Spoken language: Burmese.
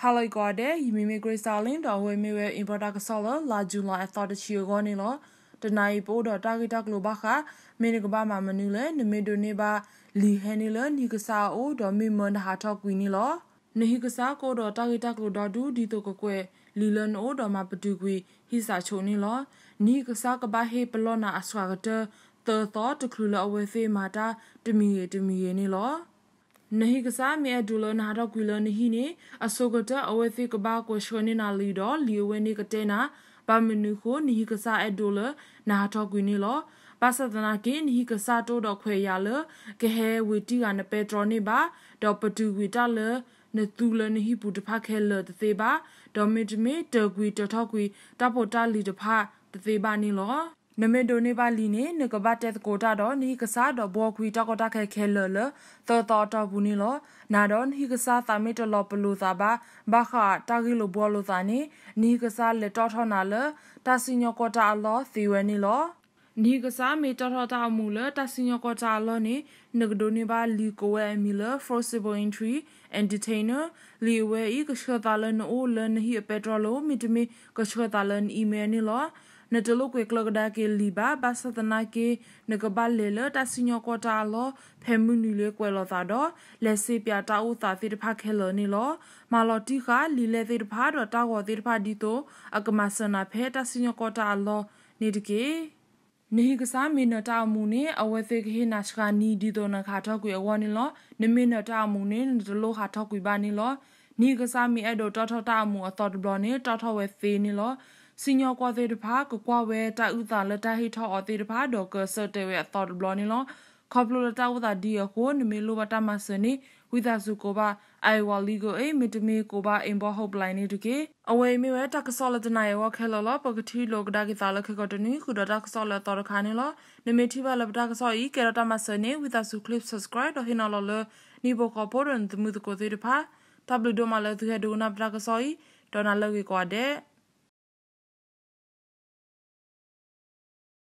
Hello Guarde Yimimi Grace Darling တော်ဝေမေဝေ Importer ကဆော်လလာဂျူလာအသောတချီကိုနေလောတနိုင်ပိုးတော် Target ကလိုဘာခမင်းကဘာမမနူလဲနမေဒိုနေပါလီဟန်နီလနီကဆာအိုဒေါ်မီမန်ဟာတော့ကွီနီလောနေဟီကဆာကိုတော့ Target ကလိုဒေါ်ဒူဒီတိုကကွဲလီလန်အိုဒေါ်မပတူကွီဟိစာချိုနီလောနီကဆာကဘာဟေပလောနာအစွာကတသောတခလူလအဝေဖေမာတာတမီရတမီရနီလော नहीं कसा मैं डुलो नारा कुलो नहीं ने असोगत अवेति कबा क्वेश्चन ना लीडो लियोवे ने कटेना पामनु को नहीं कसा ए डुलो नारा कुनी लो ပါသဒနာကင်းဟိကစာတိုတော့ခွေရလကဟဲဝီတီကနပက်ထရိုနိပါတော့ပတူဝီတလနတူလနဟိပူတဖခဲလတသေးပါဒေါ်မီတမီတကွီတထောက်ကွီတပိုတာလီတဖတသေးပါနီလောနမေဒိုနေပါလီနေနကဘတက်ကိုတာတော့နီကစားတော့ဘောခွေတကတခဲခဲလလတော်တော်တော်ဘူးနီလနာတော့နီကစားသမေတလပလူသာပါဘခါတာဂီလဘောလူသာနေနီကစားလက်တော်ထော်နာလတာစညောကတာအလောသီဝဲနီလောနီကစားမေတော်တော်တာမူလတာစညောကတာအလောနေနကဒိုနေပါလီကိုဝဲမီလ forcible entry entertainer လီဝဲဤကစားတာလနိုလနဟီပက်ထရိုလိုမီတမီကစားတာလအီမဲနီလောနတလုကွေကလကဒါကေလီဘာဘာသဒနာကေနကဘလေလတဆညောကတာလောဖဲမှုနီလေကွယ်လောသာတော့လက်စီပြတာဥသာသေတဖခဲလောနီလောမာလောတိခာလီလေသေတဖတော့တာကောသေတဖဒီတိုအကမဆနာဖဲတဆညောကတာလောနေတကေနေကစားမင်းတာမူနေအဝသိခေနာစကနီဒီတော့နခါတော့ကွေဝနီလောနမင်းတာမူနေဒလိုဟာတော့ကွေပါနီလောနီကစားမီအဲ့တော့တော်တော်တာမူအတော်တော်နေတော်တော်ဝဲဖေးနီလောစညောကွာသေးတဖာကကွာဝဲတာဥသာလက်တဟိထောအသေးတဖာဒေါ်ကဆတဲဝဲသော်ဘလော်နီလောခေါပလိုလတာဝဒဒီယဟိုနမေလိုဘတာမဆနီဝိဒါစုကိုဘာအိုင်ဝါလီကိုအေမီတမီကိုဘာအင်ဘောဟုတ်ပလိုင်းနေတကေအဝေမီဝဲတကဆောလတနာယောခဲလောလပကတိလောကဒါကိသာလခကတနီခုဒတာကဆောလတော်ခါနေလောနမေတိဘလပတာကဆောဤကေရတာမဆနီဝိဒါစု clip subscribe ဟိနလောလနီဘောကပေါ်န်သမှုတကိုသေးတဖာ www.maladu.na ပတာကဆောဤဒေါ်နာလောကေကွာတဲ့